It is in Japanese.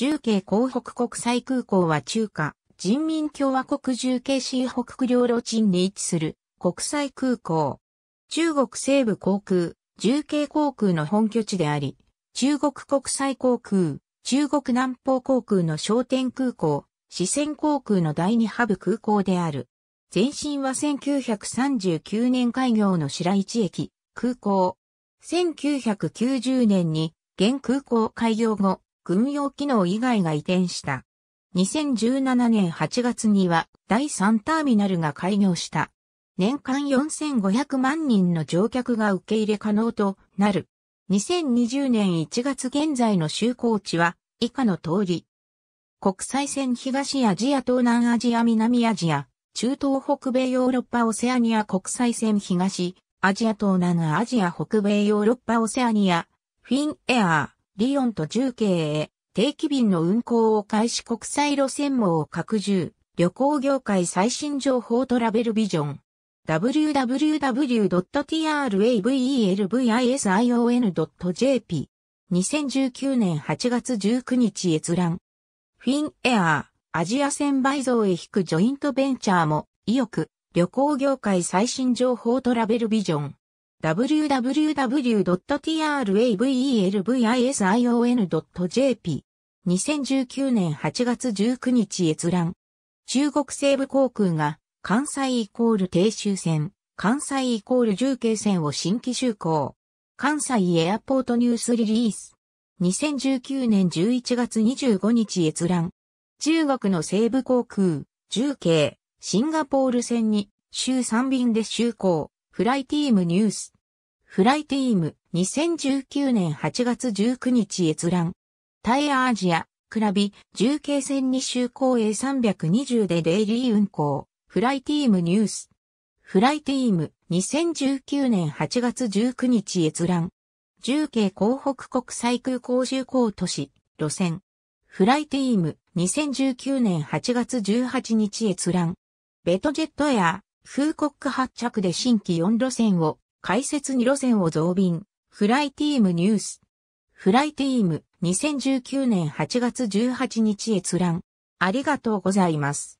重慶江北国際空港は中華人民共和国重慶市北区領路地に位置する国際空港。中国西部航空、重慶航空の本拠地であり、中国国際航空、中国南方航空の商店空港、四川航空の第二ハブ空港である。前身は1939年開業の白市駅、空港。1990年に現空港開業後、軍用機能以外が移転した。2017年8月には第3ターミナルが開業した。年間4500万人の乗客が受け入れ可能となる。2020年1月現在の就航地は以下の通り。国際線東アジア東南アジア南アジア、中東北米ヨーロッパオセアニア国際線東、アジア東南アジア北米ヨーロッパオセアニア、フィンエアー。リヨンと重慶へ、定期便の運行を開始国際路線網を拡充、旅行業界最新情報トラベルビジョン。www.travelvision.jp 2019年8月19日閲覧。フィンエアー、アジア線倍増へ引くジョイントベンチャーも、意欲、旅行業界最新情報トラベルビジョン。www.travelvision.jp。2019年8月19日閲覧。中国西部航空が関西イコール低州線、関西イコール重慶線を新規就航。関西エアポートニュースリリース。2019年11月25日閲覧。中国の西部航空、重慶、シンガポール線に週3便で就航。フライティームニュース。フライティーム、2019年8月19日閲覧。タイアアジア、クラビ、重慶線2周公営320でデイリー運行。フライティームニュース。フライティーム、2019年8月19日閲覧。重慶港北国際空港重工都市、路線。フライティーム、2019年8月18日閲覧。ベトジェットエア、風国発着で新規4路線を、開設2路線を増便。フライティームニュース。フライティーム2019年8月18日閲覧。ありがとうございます。